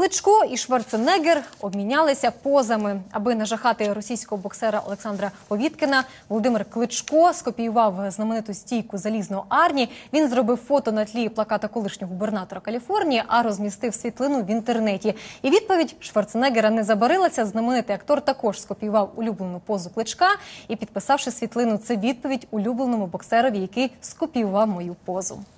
Кличко і Шварценеггер обмінялися позами, аби нажахати російського боксера Олександра Повіткіна. Володимир Кличко скопіював знамениту стійку залізного арні. Він зробив фото на тлі плаката колишнього губернатора Каліфорнії, а розмістив світлину в інтернеті. І відповідь Шварценеггера не забарилася. Знаменитий актор також скопіював улюблену позу кличка і, підписавши світлину, це відповідь улюбленому боксерові, який скопіював мою позу.